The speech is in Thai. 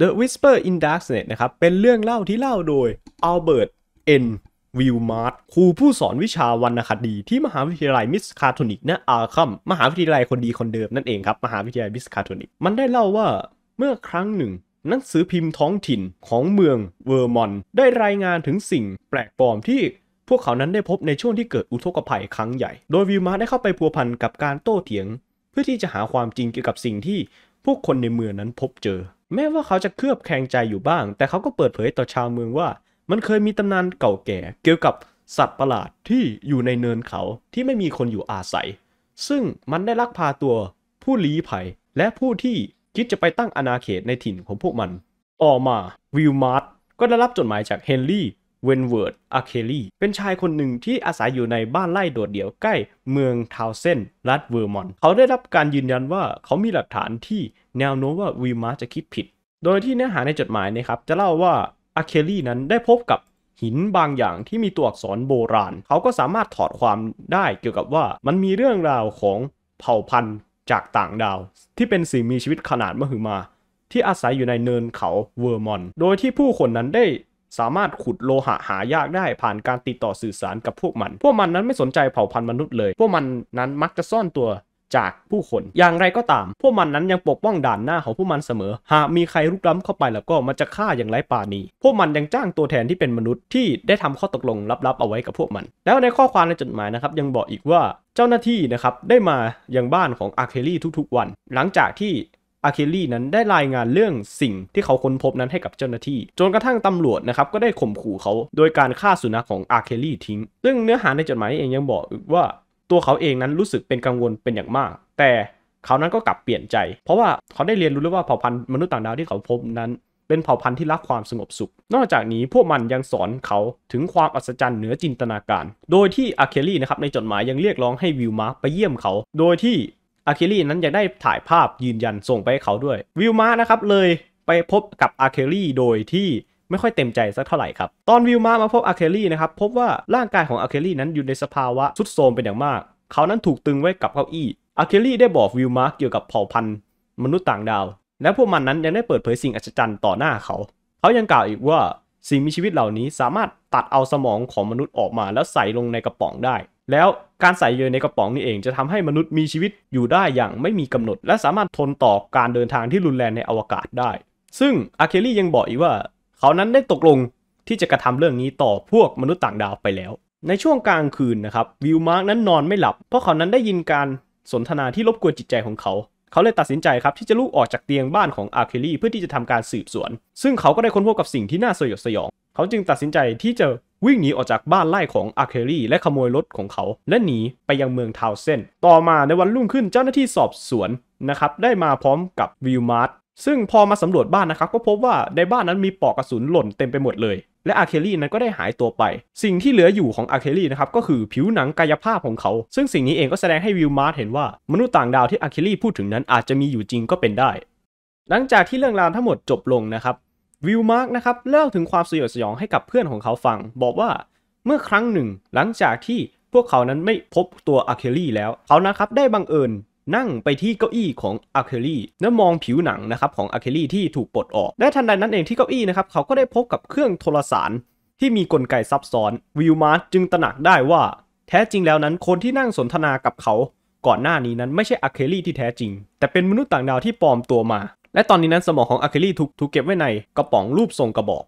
The Whisper in d a r k n e s s นะครับ เป็นเรื่องเล่าที่เล่าโดย Albert N. ิลมาร์ t ครูผู้สอนวิชาวรรณคดีที่มหาวิทยาลัยมิสคาโทนิกณอาคัมมหาวิทยาลัยคนดีคนเดิมนั่นเองครับ มหาวิทยาลัยมิสคาโทนิกมันได้เล่าว่า เมื่อครั้งหนึ่ง หนังสือพิมพ์ท้องถิ่นของเมืองเวอร์มอนต์ได้รายงานถึงสิ่งแปลกปลอมที่พวกเขานั้นได้พบในช่วงที่เกิดอุทกภัยครั้งใหญ่ โดยวิลมาได้เข้าไปพัวพันกับการโต้เถียง เพื่อที่จะหาความจริงเกี่ยวกับสิ่งที่พวกคนในเมืองนั้นพบเจอแม้ว่าเขาจะเคลือบแคลงใจอยู่บ้าง แต่เขาก็เปิดเผยต่อชาวเมืองว่า มันเคยมีตำนานเก่าแก่เกี่ยวกับสัตว์ประหลาดที่อยู่ในเนินเขาที่ไม่มีคนอยู่อาศัย ซึ่งมันได้ลักพาตัวผู้ลี้ภัยและผู้ที่คิดจะไปตั้งอาณาเขตในถิ่นของพวกมันต่อมาวิลมาร์ก็ได้รับจดหมายจากเฮนรี่เวนเวิร์ดอาเคลีเป็นชายคนหนึ่งที่อาศัยอยู่ในบ้านไร่โดดเดี่ยวใกล้เมืองทาวเซนรัฐเวอร์มอนต์เขาได้รับการยืนยันว่าเขามีหลักฐานที่แนวโน้มว่าวีมาจะคิดผิด โดยที่เนื้อหาในจดหมายนะครับ จะเล่าว่าอาเคลีนั้นได้พบกับหินบางอย่างที่มีตัวอักษรโบราณ เขาก็สามารถถอดความได้เกี่ยวกับว่ามันมีเรื่องราวของเผ่าพันธุ์จากต่างดาวที่เป็นสิ่งมีชีวิตขนาดมหึมา ที่อาศัยอยู่ในเนินเขาเวอร์มอนต์โดยที่ผู้คนนั้นได้สามารถขุดโลหะหายากได้ ผ่านการติดต่อสื่อสารกับพวกมัน พวกมันนั้นไม่สนใจเผ่าพันธุ์มนุษย์เลย พวกมันนั้นมักจะซ่อนตัวจากผู้คน อย่างไรก็ตาม พวกมันนั้นยังปกป้องด่านหน้าของพวกมันเสมอ หากมีใครรุกล้ำเข้าไปแล้วก็มันจะฆ่าอย่างไร้ปาณีพวกมันยังจ้างตัวแทนที่เป็นมนุษย์ที่ได้ทำข้อตกลงลับๆเอาไว้กับพวกมัน แล้วในข้อความในจดหมายนะครับยังบอกอีกว่าเจ้าหน้าที่นะครับได้มายังบ้านของอาร์เคลี่ทุกๆวัน หลังจากที่อาเคลี่นั้นได้รายงานเรื่องสิ่งที่เขาค้นพบนั้นให้กับเจ้าหน้าที่จนกระทั่งตำรวจนะครับก็ได้ข่มขู่เขาโดยการฆ่าสุนัขของอาเคลี่ทิ้งซึ่งเนื้อหาในจดหมายเองยังบอกว่าตัวเขาเองนั้นรู้สึกเป็นกังวลเป็นอย่างมาก แต่เขานั้นก็กลับเปลี่ยนใจ เพราะว่าเขาได้เรียนรู้แล้วว่าเผ่าพันธุ์มนุษย์ต่างดาวที่เขาพบนั้น เป็นเผ่าพันธุ์ที่รักความสงบสุข นอกจากนี้พวกมันยังสอนเขาถึงความอัศจรรย์เหนือจินตนาการ โดยที่อาเคลี่นะครับในจดหมายยังเรียกร้องให้วิลมาร์ไปเยี่ยมเขา โดยที่อาเคลี่นั้นยังได้ถ่ายภาพยืนยันส่งไปให้เขาด้วยวิลมานะครับเลยไปพบกับอาเคลี่โดยที่ไม่ค่อยเต็มใจสักเท่าไหร่ครับ ตอนวิลมามาพบอาเคลี่นะครับพบว่าร่างกายของอาเคลี่นั้นอยู่ในสภาวะรุดโทรมเป็นอย่างมาก เขานั้นถูกตึงไว้กับเก้าอี้อาเคลี่ได้บอกวิลมาเกี่ยวกับเผ่าพันธุ์มนุษย์ต่างดาว และพวกมันนั้นยังได้เปิดเผยสิ่งอัศจรรย์ต่อหน้าเขา เขายังกล่าวอีกว่าสิ่งมีชีวิตเหล่านี้สามารถตัดเอาสมองของมนุษย์ออกมาแล้วใส่ลงในกระป๋องได้แล้วการใส่อยู่ในกระป๋องนี่เองจะทำให้มนุษย์มีชีวิตอยู่ได้อย่างไม่มีกำหนด และสามารถทนต่อการเดินทางที่รุนแรงในอวกาศได้ ซึ่งอาเคลี่ยังบอกอีกว่าเขานั้นได้ตกลงที่จะกระทำเรื่องนี้ต่อพวกมนุษย์ต่างดาวไปแล้ว ในช่วงกลางคืนนะครับวิลมาร์กนั้นนอนไม่หลับ เพราะเขานั้นได้ยินการสนทนาที่รบกวนจิตใจของเขา เขาเลยตัดสินใจครับที่จะลุกออกจากเตียงบ้านของอาเคลี่เพื่อที่จะทำการสืบสวนซึ่งเขาก็ได้ค้นพบกับสิ่งที่น่าสยดสยองเขาจึงตัดสินใจที่จะวิ่งหนีออกจากบ้านไล่ของอาร์เคอรี่และขโมยรถของเขา และหนีไปยังเมืองทาวเซนต่อมาในวันรุ่งขึ้นเจ้าหน้าที่สอบสวนนะครับได้มาพร้อมกับวิลมาร์ทซึ่งพอมาสำรวจบ้านนะครับก็พบว่าในบ้านนั้นมีปลอกกระสุนหล่นเต็มไปหมดเลย และอาเคลี่นั้นก็ได้หายตัวไป สิ่งที่เหลืออยู่ของอาเคลี่นะครับก็คือผิวหนังกายภาพของเขา ซึ่งสิ่งนี้เองก็แสดงให้วิลมาร์ทเห็นว่ามนุษย์ต่างดาวที่อาเคลี่พูดถึงนั้นอาจจะมีอยู่จริงก็เป็นได้หลังจากที่เรื่องราวทั้งหมดจบลงนะครับวิลมาร์กนะครับเล่าถึงความสยดสยองให้กับเพื่อนของเขาฟัง บอกว่า เมื่อครั้งหนึ่ง หลังจากที่พวกเขานั้นไม่พบตัวอาเคลี่แล้วเขานะครับได้บังเอิญนั่งไปที่เก้าอี้ของอาเคลี่และมองผิวหนังนะครับของอาเคลี่ที่ถูกปลดออกและทันใดนั้นเองที่เก้าอี้นะครับเขาก็ได้พบกับเครื่องโทรสาร ที่มีกลไกซับซ้อนวิลมาร์จึงตระหนักได้ว่าแท้จริงแล้วนั้น คนที่นั่งสนทนากับเขา ก่อนหน้านี้นั้นไม่ใช่อาเคลี่ที่แท้จริงแต่เป็นมนุษย์ต่างดาวที่ปลอมตัวมาและตอนนี้นั้นสมองของอาเคลี่ถูกถูกเก็บไว้ในกระป๋องรูปทรงกระบอก